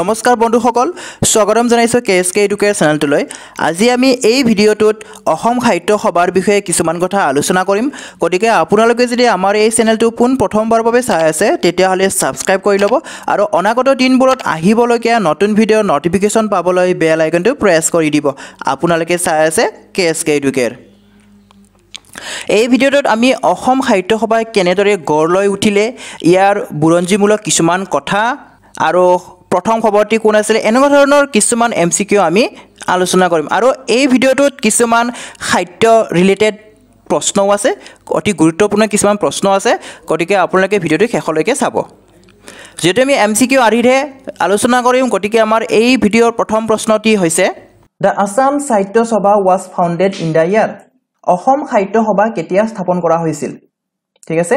নমস্কাৰ বন্ধুসকল স্বাগতম জনাইছোঁ কে এছ কে ইডুকেৰ চেনেলটোলৈ আজি আমি এই ভিডিঅ'টোত অসম সাহিত্য সভাৰ বিষয়ে কিছুমান কথা আলোচনা কৰিম গতিকে আপোনালোকে যদি আমাৰ এই চেনেলটো পোন প্ৰথমবাৰৰ বাবে চাই আছে তেতিয়াহ'লে ছাবস্ক্ৰাইব কৰি ল'ব আৰু অনাগত দিনবোৰত আহিবলগীয়া নতুন ভিডিঅ'ৰ ন'টিফিকেশ্যন পাবলৈ বেল আইকনটো প্ৰেছ কৰি দিব আপোনালোকে চাই আছে কে এছ কে ইডুকেৰ এই ভিডিঅ'টোত আমি অসম সাহিত্য সভাই কেনেদৰে গঢ় লৈ উঠিলে ইয়াৰ বুৰঞ্জীমূলক কিছুমান কথা আৰু প্ৰথম খবৰটি কোন আছিলে এনেকুৱা ধৰণৰ কিছুমান এম চি কিউ আমি আলোচনা কৰিম আৰু এই ভিডিঅ'টোত কিছুমান খাদ্য ৰিলেটেড প্ৰশ্নও আছে অতি গুৰুত্বপূৰ্ণ কিছুমান প্ৰশ্ন আছে গতিকে আপোনালোকে ভিডিঅ'টো শেষলৈকে চাব যিহেতু আমি এম চি কিউ আৰ্হিহে আলোচনা কৰিম গতিকে আমাৰ এই ভিডিঅ'ৰ প্ৰথম প্ৰশ্নটি হৈছে the Assam Sahitya Sabha was founded in the year Asom Sahitya Sabha কেতিয়া স্থাপন কৰা হৈছিল ঠিক আছে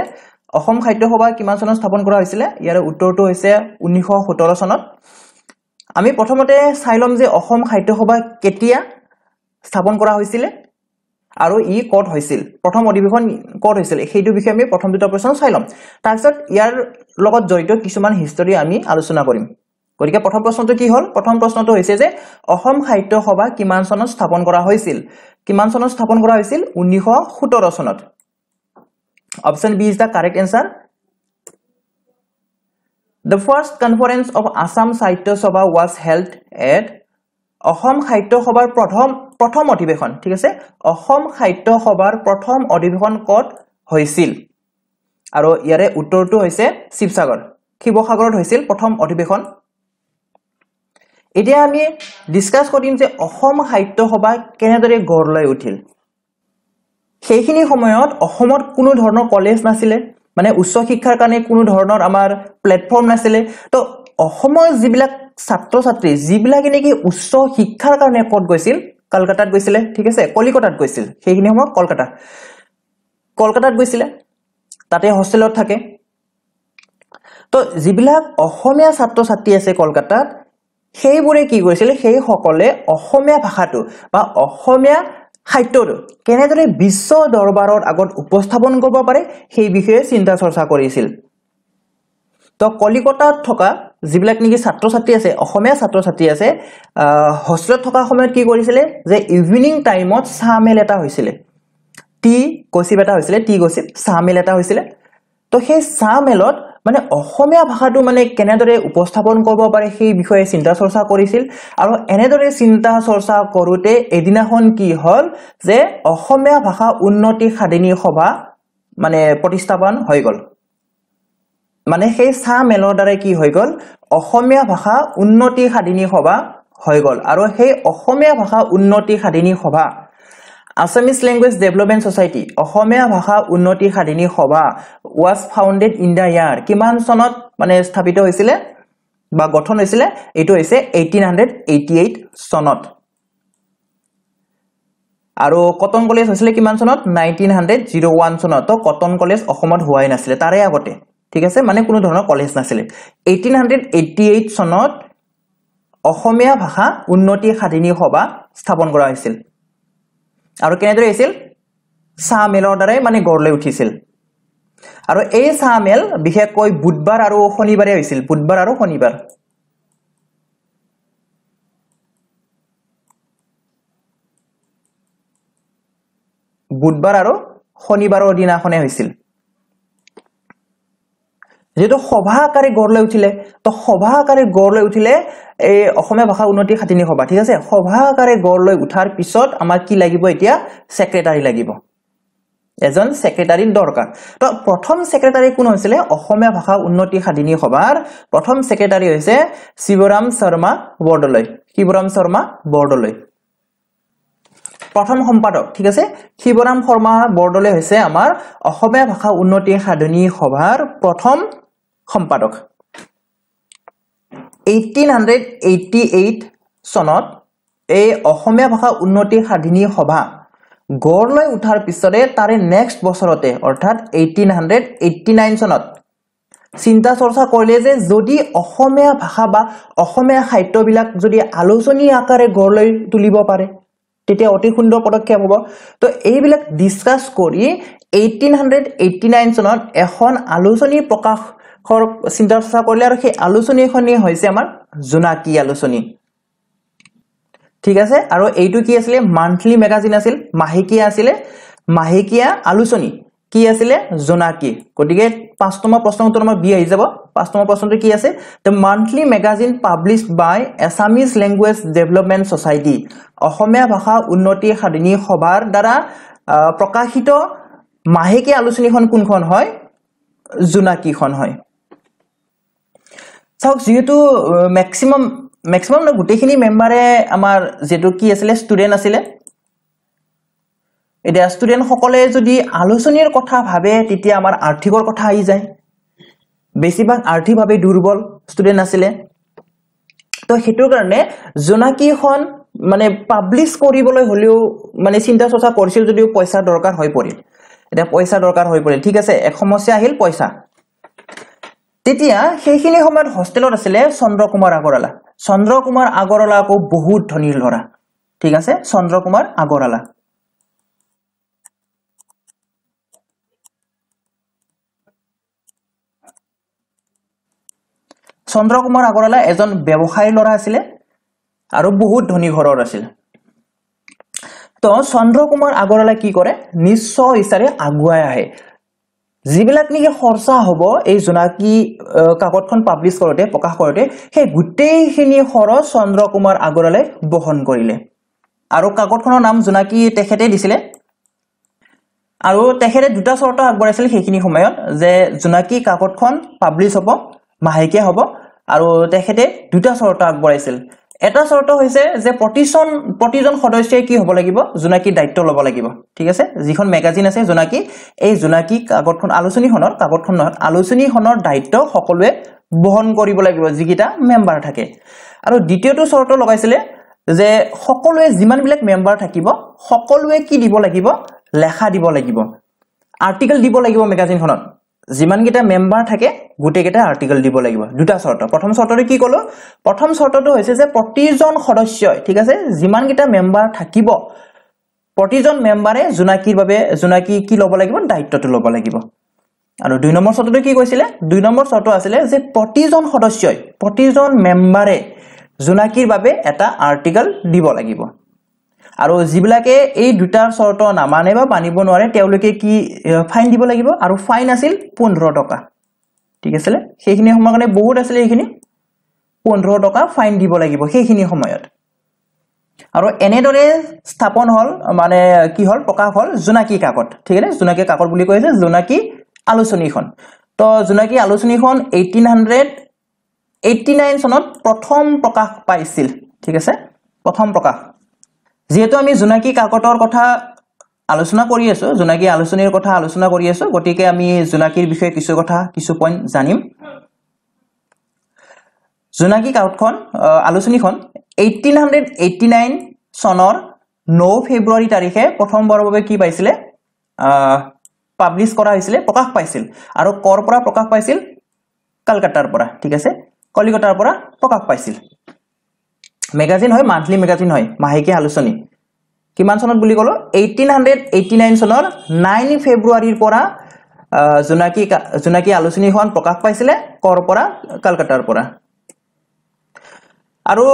অসম খাদ্য সভা কিমান চনত স্থাপন কৰা হৈছিলে ইয়াৰ উত্তৰটো হৈছে ঊনৈছশ সোতৰ চনত আমি প্ৰথমতে চাই ল'ম যে অসম খাদ্য সভা কেতিয়া স্থাপন কৰা হৈছিলে আৰু ই ক'ত হৈছিল প্ৰথম অধিৱেশন ক'ত হৈছিল সেইটো বিষয়ে আমি প্ৰথম দুটা প্ৰশ্ন চাই ল'ম তাৰপিছত ইয়াৰ লগত জড়িত কিছুমান হিষ্টৰী আমি আলোচনা কৰিম গতিকে প্ৰথম প্ৰশ্নটো কি হ'ল প্ৰথম প্ৰশ্নটো হৈছে যে অসম সাহিত্য সভা কিমান চনত স্থাপন কৰা হৈছিল কিমান চনত স্থাপন কৰা হৈছিল ঊনৈছশ সোতৰ চনত option b is the correct answer the first conference of assam sahitya sabha was held at Assam সাহিত্য সভাৰ প্ৰথম প্ৰথম অধিৱেশন ঠিক আছে অসম সাহিত্য সভাৰ প্ৰথম অধিৱেশন ক'ত হৈছিল আৰু ইয়াৰে উত্তৰটো হৈছে শিৱসাগৰ শিৱসাগৰত হৈছিল প্ৰথম অধিৱেশন এতিয়া আমি ডিছকাছ কৰিম যে অসম সাহিত্য সভা কেনেদৰে গঢ় লৈ উঠিল সেইখিনি সময়ত অসমত কোনো ধৰণৰ কলেজ নাছিলে মানে উচ্চ শিক্ষাৰ কাৰণে কোনো ধৰণৰ আমাৰ প্লেটফৰ্ম নাছিলে তো অসমৰ যিবিলাক ছাত্ৰ ছাত্ৰী যিবিলাকে নেকি উচ্চ শিক্ষাৰ কাৰণে ক'ত গৈছিল কলকাতাত গৈছিলে ঠিক আছে কলিকতাত গৈছিল সেইখিনি সময়ত কলকাতা কলকাতাত গৈছিলে তাতে হোষ্টেলত থাকে তো যিবিলাক অসমীয়া ছাত্ৰ ছাত্ৰী আছে কলকাতাত সেইবোৰে কি কৰিছিল সেইসকলে অসমীয়া ভাষাটো বা অসমীয়া সাহিত্যটো কেনেদৰে বিশ্ব দৰবাৰৰ আগত উপস্থাপন কৰিব পাৰে সেই বিষয়ে চিন্তা চৰ্চা কৰিছিল তো কলিকতাত থকা যিবিলাক নেকি ছাত্ৰ ছাত্ৰী আছে অসমীয়া ছাত্ৰ ছাত্ৰী আছে হোষ্টেলত থকা সময়ত কি কৰিছিলে যে ইভিনিং টাইমত চাহ মেল এটা হৈছিলে টি কচিপ এটা হৈছিলে টি গচিপ চাহ মেল এটা হৈছিলে তো সেই চাহ মেলত মানে অসমীয়া ভাষাটো মানে কেনেদৰে উপস্থাপন কৰিব পাৰে সেই বিষয়ে চিন্তা চৰ্চা কৰিছিল আৰু এনেদৰে চিন্তা চৰ্চা কৰোঁতে এদিনাখন কি হ'ল যে অসমীয়া ভাষা উন্নতি সাধিনী সভা মানে প্ৰতিস্থাপন হৈ গ'ল মানে সেই চাহ মেলৰ দ্বাৰাই কি হৈ গ'ল অসমীয়া ভাষা উন্নতি সাধিনী সভা হৈ গ'ল আৰু সেই অসমীয়া Bhasha Unnati Sadhini Sabha Assamese language development society Asomiya Bhasha Unnati Sadhini Sabha was founded in the year কিমান চনত মানে স্থাপিত হৈছিলে বা গঠন হৈছিলে এইটো হৈছে এইটিন হাণ্ড্ৰেড এইটি এইট চনত আৰু কটন কলেজ হৈছিলে কিমান চনত নাইনটিন হাণ্ড্ৰেড জিৰ' ওৱান চনত ত' কটন কলেজ অসমত হোৱাই নাছিলে তাৰে আগতে ঠিক আছে মানে কোনো ধৰণৰ কলেজ নাছিলে এইটিন হাণ্ড্ৰেড এইটি এইট চনত অসমীয়া ভাষা উন্নতি সাধিনী সভা স্থাপন কৰা হৈছিল আৰু কেনেদৰে হৈছিল চাহ মেলৰ দ্বাৰাই মানে গঢ় লৈ উঠিছিল আৰু এই চাহ মেল বিশেষকৈ বুধবাৰ আৰু শনিবাৰে হৈছিল বুধবাৰ আৰু শনিবাৰ বুধবাৰ আৰু শনিবাৰৰ দিনাখনে হৈছিল যিহেতু সভা আকাৰে গঢ় লৈ উঠিলে তো সভা আকাৰে গঢ় লৈ উঠিলে এই অসমীয়া ভাষা উন্নতি সাতিনী সভা ঠিক আছে সভা আকাৰে গঢ় লৈ উঠাৰ পিছত আমাৰ কি লাগিব এতিয়া ছেক্ৰেটাৰী লাগিব এজন ছেক্ৰেটাৰীৰ দৰকাৰ তো প্ৰথম ছেক্ৰেটাৰী কোন হৈছিলে অসমীয়া ভাষা উন্নতি সাধিনী সভাৰ প্ৰথম ছেক্ৰেটাৰী হৈছে শিৱৰাম শৰ্মা বৰদলৈ শিৱৰাম শৰ্মা বৰদলৈ প্ৰথম সম্পাদক ঠিক আছে শিৱৰাম শৰ্মা বৰদলৈ হৈছে আমাৰ অসমীয়া ভাষা উন্নতি সাধনী সভাৰ প্ৰথম সম্পাদক এইটিন হাণ্ড্ৰেড এইটি এইট চনত এই অসমীয়া ভাষা উন্নতি সাধিনী সভা গঢ় লৈ উঠাৰ পিছতে তাৰে নেক্সট বছৰতে অৰ্থাৎ এইটিন হাণ্ড্ৰেড এইটি নাইন চনত চিন্তা চৰ্চা কৰিলে যে যদি অসমীয়া ভাষা বা অসমীয়া সাহিত্যবিলাক যদি আলোচনী আকাৰে গঢ় লৈ তুলিব পাৰে তেতিয়া অতি সুন্দৰ পদক্ষেপ হ'ব তো এইবিলাক ডিছকাছ কৰি এইটিন হাণ্ড্ৰেড এইটি নাইন চনত এখন আলোচনী প্ৰকাশ চিন্তা চৰ্চা কৰিলে আৰু সেই আলোচনীখনেই হৈছে আমাৰ জোনাকী আলোচনী ঠিক আছে আৰু এইটো কি আছিলে মান্থলি মেগাজিন আছিল মাহেকীয়া আছিলে মাহেকীয়া আলোচনী কি আছিলে জোনাকী গতিকে পাঁচ নম্বৰ প্ৰশ্ন উত্তৰ আমাৰ বি আহি যাব পাঁচ নম্বৰ প্ৰশ্নটো কি আছে the monthly magazine published by Assamese language development society Asomiya Bhasha Unnati সাধনী সভাৰ দ্বাৰা প্ৰকাশিত মাহেকীয়া আলোচনীখন কোনখন হয় জোনাকীখন হয় চাওক যিহেতু মেক্সিমাম মেক্সিমাম নহয় গোটেইখিনি মেম্বাৰে আমাৰ যিহেতু কি আছিলে ষ্টুডেণ্ট আছিলে এতিয়া ষ্টুডেণ্টসকলে যদি আলোচনীৰ কথা ভাবে তেতিয়া আমাৰ আৰ্থিকৰ কথা আহি যায় বেছিভাগ আৰ্থিকভাৱে দুৰ্বল ষ্টুডেণ্ট আছিলে তো সেইটো কাৰণে জোনাকীখন মানে পাব্লিছ কৰিবলৈ হ'লেও মানে চিন্তা চৰ্চা কৰিছিল যদিও পইচাৰ দৰকাৰ হৈ পৰিল এতিয়া পইচাৰ দৰকাৰ হৈ পৰিল ঠিক আছে এক সমস্যা আহিল পইচা তেতিয়া সেইখিনি সময়ত হোষ্টেলত আছিলে চন্দ্ৰ কুমাৰ আগৰৱালা চন্দ্ৰ কুমাৰ আগৰৱালা আকৌ বহুত ধনীৰ ল'ৰা ঠিক আছে চন্দ্ৰ কুমাৰ আগৰৱালা চন্দ্ৰ কুমাৰ আগৰৱালা এজন ব্যৱসায়ী ল'ৰা আছিলে আৰু বহুত ধনী ঘৰৰ আছিল তো চন্দ্ৰ কুমাৰ আগৰৱালাই কি কৰে নিশ্চয় ইচাৰে আগুৱাই আহে যিবিলাক নেকি খৰচা হ'ব এই জোনাকী কাকতখন পাব্লিছ কৰোঁতে প্ৰকাশ কৰোঁতে সেই গোটেইখিনি খৰচ চন্দ্ৰ কুমাৰ আগৰৱালে বহন কৰিলে আৰু কাকতখনৰ নাম জোনাকী তেখেতে দিছিলে আৰু তেখেতে দুটা চৰ্ত আগবঢ়াইছিল সেইখিনি সময়ত যে জোনাকী কাকতখন পাব্লিছ হ'ব মাহেকীয়া হ'ব আৰু তেখেতে দুটা চৰ্ত আগবঢ়াইছিল এটা চৰ্ত হৈছে যে প্ৰতিজন প্ৰতিজন সদস্যই কি হ'ব লাগিব জোনাকী দায়িত্ব ল'ব লাগিব ঠিক আছে যিখন মেগাজিন আছে জোনাকী এই জোনাকী কাগজখন আলোচনীখনৰ কাগজখন নহয় আলোচনীখনৰ দায়িত্ব সকলোৱে বহন কৰিব লাগিব যিকেইটা মেম্বাৰ থাকে আৰু দ্বিতীয়টো চৰ্ত লগাইছিলে যে সকলোৱে যিমানবিলাক মেম্বাৰ থাকিব সকলোৱে কি দিব লাগিব লেখা দিব লাগিব আৰ্টিকেল দিব লাগিব মেগাজিনখনত যিমানকেইটা মেম্বাৰ থাকে গোটেইকেইটা আৰ্টিকল দিব লাগিব দুটা চৰ্ত প্ৰথম চৰ্ততে কি ক'লোঁ প্ৰথম চৰ্তটো হৈছে যে প্ৰতিজন সদস্যই ঠিক আছে যিমানকেইটা মেম্বাৰ থাকিব প্ৰতিজন মেম্বাৰে জোনাকীৰ বাবে জোনাকী কি ল'ব লাগিব দায়িত্বটো ল'ব লাগিব আৰু দুই নম্বৰ চৰ্তটো কি কৈছিলে দুই নম্বৰ চৰ্ত আছিলে যে প্ৰতিজন সদস্যই প্ৰতিজন মেম্বাৰে জোনাকীৰ বাবে এটা আৰ্টিকল দিব লাগিব আৰু যিবিলাকে এই দুটা চৰ্ত নামানে বা মানিব নোৱাৰে তেওঁলোকে কি ফাইন দিব লাগিব আৰু ফাইন আছিল পোন্ধৰ টকা ঠিক আছিলে সেইখিনি সময়ৰ কাৰণে বহুত আছিলে এইখিনি পোন্ধৰ টকা ফাইন দিব লাগিব সেইখিনি সময়ত আৰু এনেদৰে স্থাপন হ'ল মানে কি হ'ল প্ৰকাশ হ'ল জোনাকী কাকত ঠিক আছে জোনাকী কাকত বুলি কৈছে জোনাকী আলোচনীখন তো জোনাকী আলোচনীখন এইটিন হাণ্ড্ৰেড এইটি নাইন চনত প্ৰথম প্ৰকাশ পাইছিল ঠিক আছে প্ৰথম প্ৰকাশ যিহেতু আমি জোনাকী কাকতৰ কথা আলোচনা কৰি আছো জোনাকী আলোচনীৰ কথা আলোচনা কৰি আছো গতিকে আমি জোনাকীৰ বিষয়ে কিছু কথা কিছু পইণ্ট জানিম জোনাকী কাকতখন আলোচনীখন এইটিন হাণ্ড্ৰেড এইটি নাইন চনৰ ন ফেব্ৰুৱাৰী তাৰিখে প্ৰথমবাৰৰ বাবে কি পাইছিলে পাব্লিছ কৰা হৈছিলে প্ৰকাশ পাইছিল আৰু ক'ৰ পৰা প্ৰকাশ পাইছিল কলকাতাৰ পৰা ঠিক আছে কলিকতাৰ পৰা প্ৰকাশ পাইছিল মেগাজিন হয় মান্থলি মেগাজিন হয় মাহেকীয়া আলোচনী কিমান চনত বুলি ক'লোঁ এইটিন হাণ্ড্ৰেড এইটি নাইন চনৰ নাইন ফেব্ৰুৱাৰীৰ পৰা জোনাকী জোনাকী আলোচনীখন প্ৰকাশ পাইছিলে ক'ৰ পৰা কলকাতাৰ পৰা আৰু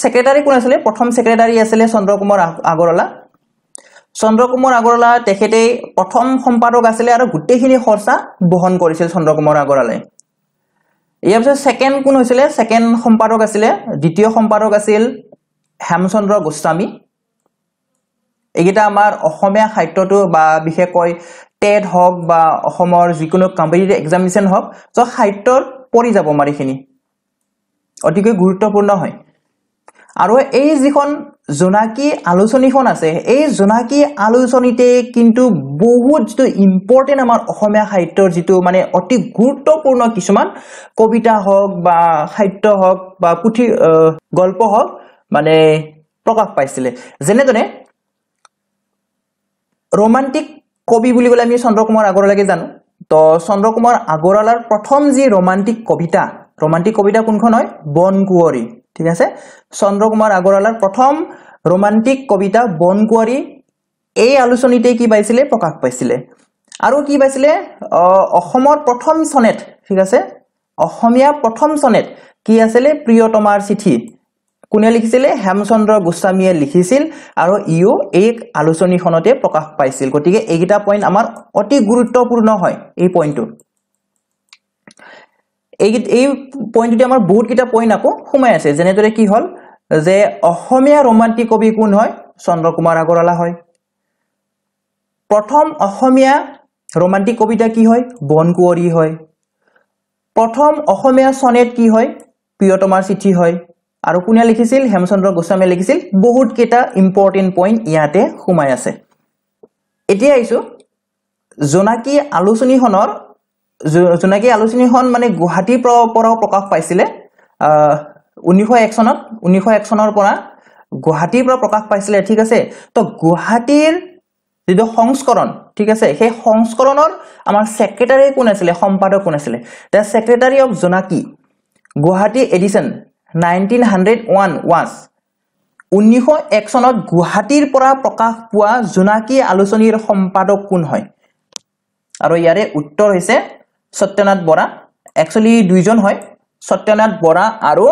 ছেক্ৰেটাৰী কোন আছিলে প্ৰথম ছেক্ৰেটাৰী আছিলে চন্দ্ৰ কুমাৰ আগৰৱালা চন্দ্ৰ কুমাৰ আগৰৱালা তেখেতেই প্ৰথম সম্পাদক আছিলে আৰু গোটেইখিনি খৰচা বহন কৰিছিল চন্দ্ৰ কুমাৰ আগৰৱালাই ইয়াৰ পিছত ছেকেণ্ড কোন হৈছিলে ছেকেণ্ড সম্পাদক আছিলে দ্বিতীয় সম্পাদক আছিল হেমচন্দ্ৰ গোস্বামী এইকেইটা আমাৰ অসমীয়া সাহিত্যটো বা বিশেষকৈ টেট হওক বা অসমৰ যিকোনো কম্পিটিটিভ এক্সামিনেশ্যন হওক চ' সাহিত্যৰ পৰি যাব আমাৰ এইখিনি অতিকৈ গুৰুত্বপূৰ্ণ হয় আৰু এই যিখন জোনাকী আলোচনীখন আছে এই জোনাকী আলোচনীতে কিন্তু বহুত যিটো ইম্পৰ্টেণ্ট আমাৰ অসমীয়া সাহিত্যৰ যিটো মানে অতি গুৰুত্বপূৰ্ণ কিছুমান কবিতা হওক বা সাহিত্য হওক বা পুথি গল্প হওক মানে প্ৰকাশ পাইছিলে যেনেদৰে ৰোমাণ্টিক কবি বুলি ক'লে আমি চন্দ্ৰ কুমাৰ আগৰৱালাকে জানো তো কুমাৰ আগৰৱালাৰ প্ৰথম যি ৰোমাণ্টিক কবিতা ৰোমাণ্টিক কবিতা কোনখন হয় বন কুঁৱৰী ঠিক আছে চন্দ্ৰ কুমাৰ আগৰৱালাৰ প্ৰথম ৰোমান্টিক কবিতা বন বনকুৱাৰী এই আলোচনীতে কি পাইছিলে প্ৰকাশ পাইছিলে আৰু কি পাইছিলে অসমৰ প্ৰথম চনেট ঠিক আছে অসমীয়া প্ৰথম চনেট কি আছিলে প্ৰিয়তমাৰ চিঠি কোনে লিখিছিলে হেমচন্দ্ৰ গোস্বামীয়ে লিখিছিল আৰু ইও এই আলোচনীখনতে প্ৰকাশ পাইছিল গতিকে এইকেইটা পইণ্ট আমাৰ অতি গুৰুত্বপূৰ্ণ হয় এই পইণ্টটো এই এই পইণ্টটোতে আমাৰ বহুতকেইটা পইণ্ট আকৌ সোমাই আছে যেনেদৰে কি হ'ল যে অসমীয়া ৰোমান্টিক কবি কোন হয় চন্দ্ৰ কুমাৰ আগৰৱালা হয় প্ৰথম অসমীয়া ৰোমান্টিক কবিতা কি হয় বনকুঁৱৰী হয় প্ৰথম অসমীয়া চনেট কি হয় প্ৰিয়তমাৰ চিঠি হয় আৰু কোনে লিখিছিল হেমচন্দ্ৰ গোস্বামীয়ে লিখিছিল বহুতকেইটা ইম্পৰ্টেণ্ট পইণ্ট ইয়াতে সোমাই আছে এতিয়া আহিছোঁ জোনাকী আলোচনীখনৰ জোনাকী আলোচনীখন মানে গুৱাহাটীৰ পৰাও প্ৰকাশ পাইছিলে ঊনৈছশ এক চনত ঊনৈছশ এক চনৰ পৰা গুৱাহাটীৰ পৰা প্ৰকাশ পাইছিলে ঠিক আছে তো গুৱাহাটীৰ যিটো সংস্কৰণ ঠিক আছে সেই সংস্কৰণৰ আমাৰ ছেক্ৰেটাৰী কোন আছিলে সম্পাদক কোন আছিলে the secretary of Jonaki Guwahati edition nineteen hundred one was ঊনৈছশ এক চনত গুৱাহাটীৰ পৰা প্ৰকাশ পোৱা জোনাকী আলোচনীৰ সম্পাদক কোন হয় আৰু ইয়াৰে উত্তৰ হৈছে সত্যনাথ বৰা একচুৱেলি দুইজন হয় সত্যনাথ বৰা আৰু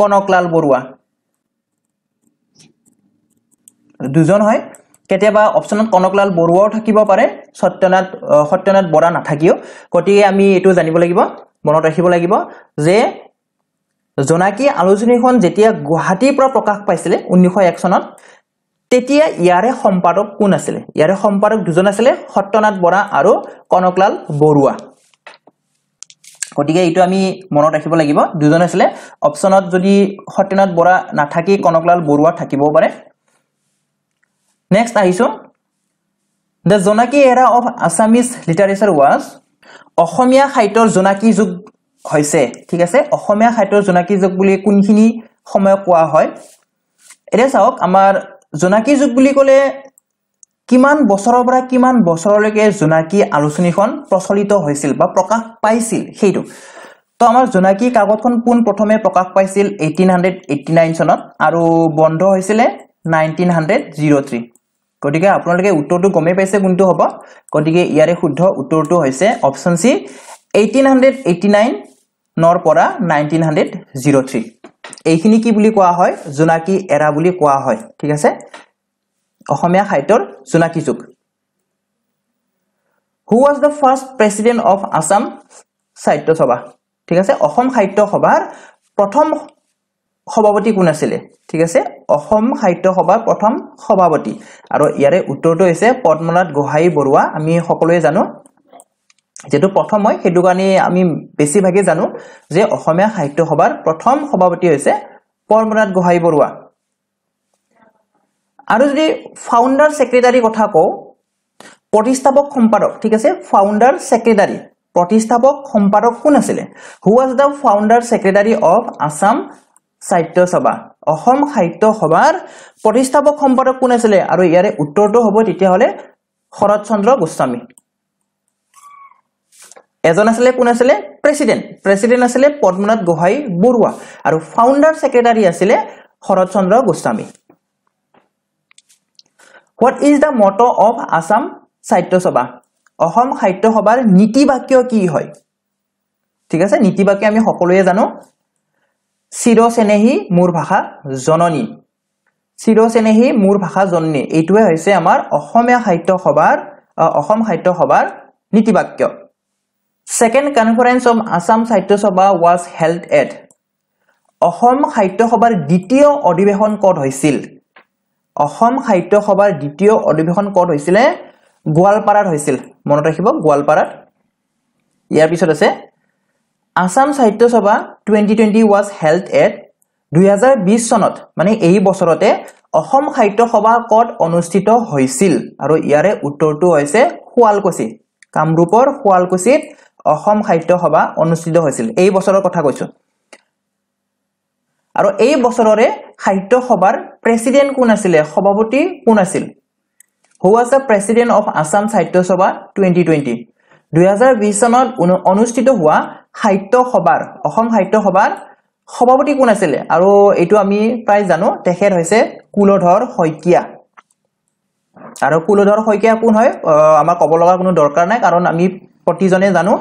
কনকলাল বৰুৱা দুজন হয় কেতিয়াবা অপশ্যনত কনকলাল বৰুৱাও থাকিব পাৰে সত্যনাথ সত্যনাথ বৰা নাথাকিও গতিকে আমি এইটো জানিব লাগিব মনত ৰাখিব লাগিব যে জোনাকী আলোচনীখন যেতিয়া গুৱাহাটীৰ পৰা প্ৰকাশ পাইছিলে ঊনৈশ এক চনত তেতিয়া ইয়াৰে সম্পাদক কোন আছিলে ইয়াৰে সম্পাদক দুজন আছিলে সত্যনাথ বৰা আৰু কনকলাল বৰুৱা গতিকে এইটো আমি মনত ৰাখিব লাগিব দুজন আছিলে অপশ্যনত যদি সত্যনাথ বৰা নাথাকি কনকলাল বৰুৱা থাকিব পাৰে নেক্সট আহিছো the Jonaki era of Assamese literature was অসমীয়া সাহিত্যৰ জোনাকী যুগ হৈছে ঠিক আছে অসমীয়া সাহিত্যৰ জোনাকী যুগ বুলি কোনখিনি সময়ক কোৱা হয় এতিয়া চাওক আমাৰ জোনাকী যুগ বুলি ক'লে কিমান বছৰৰ পৰা কিমান বছৰলৈকে জোনাকী আলোচনীখন প্ৰচলিত হৈছিল বা প্ৰকাশ পাইছিল সেইটো তো আমাৰ জোনাকী কাকতখন পোন প্ৰথমে প্ৰকাশ পাইছিল এইটিন হাণ্ড্ৰেড এইটি নাইন চনত আৰু বন্ধ হৈছিলে নাইনটিন হাণ্ড্ৰেড জিৰ' থ্ৰী গতিকে আপোনালোকে উত্তৰটো গমেই পাইছে কোনটো হ'ব গতিকে ইয়াৰে শুদ্ধ উত্তৰটো হৈছে option C eighteen hundred eighty নাইনৰ পৰা নাইনটিন হাণ্ড্ৰেড জিৰ' থ্ৰী এইখিনি কি বুলি কোৱা হয় জোনাকী এৰা বুলি কোৱা হয় ঠিক আছে অসমীয়া সাহিত্যৰ জোনাকী যুগ who was the first president of Assam Sahitya Sabha ঠিক আছে অসম সাহিত্য সভাৰ প্ৰথম সভাপতি কোন আছিলে ঠিক আছে অসম সাহিত্য সভাৰ প্ৰথম সভাপতি আৰু ইয়াৰে উত্তৰটো হৈছে পদ্মনাথ গোহাঁই বৰুৱা আমি সকলোৱে জানো যিহেতু প্ৰথম হয় সেইটো কাৰণে আমি বেছিভাগেই জানো যে অসমীয়া সাহিত্য সভাৰ প্ৰথম সভাপতি হৈছে পৰমনাথ গোহাঁই বৰুৱা আৰু যদি ফাউণ্ডাৰ ছেক্ৰেটাৰী কথা কওঁ প্ৰতিষ্ঠাপক সম্পাদক ঠিক আছে ফাউণ্ডাৰ ছেক্ৰেটাৰী প্ৰতিষ্ঠাপক সম্পাদক কোন আছিলে who was the founder secretary of Assam Sahitya Sabha Assam সাহিত্য সভাৰ প্ৰতিষ্ঠাপক সম্পাদক কোন আছিলে আৰু ইয়াৰে উত্তৰটো হ'ব তেতিয়াহ'লে শৰৎ চন্দ্ৰ গোস্বামী এজন আছিলে কোন আছিলে প্ৰেচিডেণ্ট প্ৰেচিডেণ্ট আছিলে পদ্মনাথ গোহাঁই বৰুৱা আৰু ফাউণ্ডাৰ ছেক্ৰেটাৰী আছিলে Sarat Chandra Goswami what is the motto of Assam Sahitya Sabha Assam সাহিত্য সভাৰ নীতি বাক্য কি হয় ঠিক আছে নীতি বাক্য আমি সকলোৱে জানো চিৰ চেনেহী মোৰ ভাষা জননী চিৰচেনেহী মোৰ ভাষা জননী এইটোৱে হৈছে আমাৰ অসমীয়া সাহিত্য সভাৰ অসম সাহিত্য সভাৰ নীতি বাক্য Second conference of Assam Saito Sabha was held at Ahom Saito Sabha Ditiyo Odibhehan Kod Hoisil. Ahom Saito Sabha Ditiyo Odibhehan Kod Hoisil Gualparat Hoisil. Monotra Hibo Gualparat. Here we should say Assam Saito Sabha 2020 was held at 2020 চনত মানে এই বছৰতে অসম সাহিত্য সভা কত অনুষ্ঠিত হৈছিল আৰু ইয়াৰে উত্তৰটো হৈছে শুৱালকুচি কামৰূপৰ শুৱালকুচিত অসম সাহিত্য সভা অনুষ্ঠিত হৈছিল এই বছৰৰ কথা কৈছো আৰু এই বছৰৰে সাহিত্য সভাৰ প্ৰেচিডেণ্ট কোন আছিলে সভাপতি কোন আছিল হু আছ the president of Assam Sahitya সভা টুৱেণ্টি টুৱেণ্টি দুহেজাৰ বিশ চনত অনুষ্ঠিত হোৱা সাহিত্য সভাৰ অসম সাহিত্য সভাৰ সভাপতি কোন আছিলে আৰু এইটো আমি প্ৰায় জানো তেখেত হৈছে কুলধৰ শইকীয়া আৰু কুলধৰ শইকীয়া কোন হয় আমাৰ ক'ব লগা কোনো দৰকাৰ নাই কাৰণ আমি প্ৰতিজনে জানো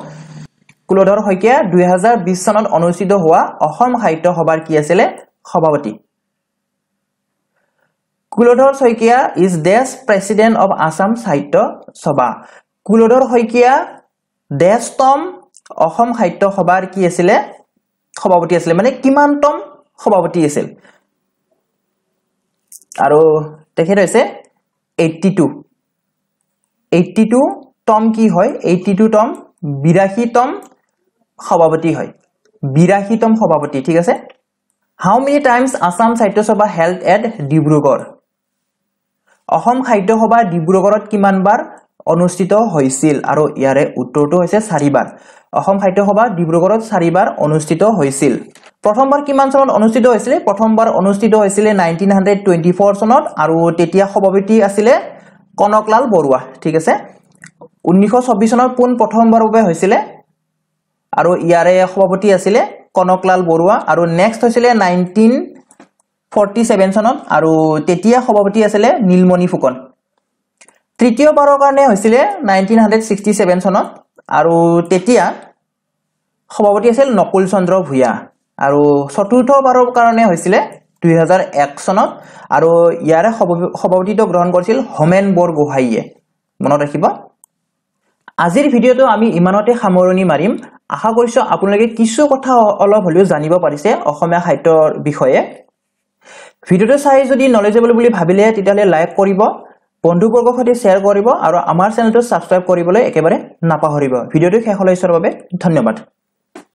কুলধৰ শইকীয়া দুহেজাৰ বিশ চনত অনুষ্ঠিত হোৱা অসম সাহিত্য সভাৰ কি আছিলে সভাপতি Kuladhar Saikia is the president of Assam Sahitya Sabha Kuladhar Saikia দেশতম Assam সাহিত্য সভাৰ কি আছিলে সভাপতি আছিলে মানে কিমানতম সভাপতি আছিল আৰু তেখেত হৈছে এইটি টু এইটি টু টম কি হয় এইটি টু টম বিৰাশীতম সভাপতি হয় বিৰাশীতম সভাপতি ঠিক আছে হাউ মেনি টাইমছ আছাম স্বাস্থ্যসভা হেল্থ এট ডিব্ৰুগড় অসম খাদ্যসভা ডিব্ৰুগড়ত কিমানবাৰ অনুষ্ঠিত হৈছিল আৰু ইয়াৰে উত্তৰটো হৈছে চাৰিবাৰ অসম খাদ্যসভা ডিব্ৰুগড়ত চাৰিবাৰ অনুষ্ঠিত হৈছিল প্ৰথমবাৰ কিমান চনত অনুষ্ঠিত হৈছিলে প্ৰথমবাৰ অনুষ্ঠিত হৈছিলে নাইনটিন হাণ্ড্ৰেড টুৱেণ্টি ফ'ৰ চনত আৰু তেতিয়া সভাপতি আছিলে কনকলাল বৰুৱা ঠিক আছে ঊনৈশ চনৰ পোন প্ৰথমবাৰৰ বাবে হৈছিলে আৰু ইয়াৰে সভাপতি আছিলে কনকলাল বৰুৱা আৰু নেক্সট হৈছিলে নাইনটিন ফৰ্টি চেভেন চনত আৰু তেতিয়া সভাপতি আছিলে নীলমণি ফুকন তৃতীয়বাৰৰ কাৰণে হৈছিলে নাইনটিন হাণ্ড্ৰেড ছিক্সটি ছেভেন চনত আৰু তেতিয়া সভাপতি আছিল নকুল চন্দ্ৰ ভূঞা আৰু চতুৰ্থবাৰৰ কাৰণে হৈছিলে দুহেজাৰ এক চনত আৰু ইয়াৰে সভাপতিত্ব গ্ৰহণ কৰিছিল হোমেন বৰগোহাঁয়ে মনত ৰাখিব আজিৰ ভিডিঅ'টো আমি ইমানতে সামৰণি মাৰিম আশা কৰিছোঁ আপোনালোকে কিছু কথা অলপ হ'লেও জানিব পাৰিছে অসমীয়া সাহিত্যৰ বিষয়ে ভিডিঅ'টো চাই যদি নলেজেবল বুলি ভাবিলে তেতিয়াহ'লে লাইক কৰিব বন্ধুবৰ্গৰ সৈতে শ্বেয়াৰ কৰিব আৰু আমাৰ চেনেলটো ছাবস্ক্ৰাইব কৰিবলৈ একেবাৰে নাপাহৰিব ভিডিঅ'টো শেষলৈ চোৱাৰ বাবে ধন্যবাদ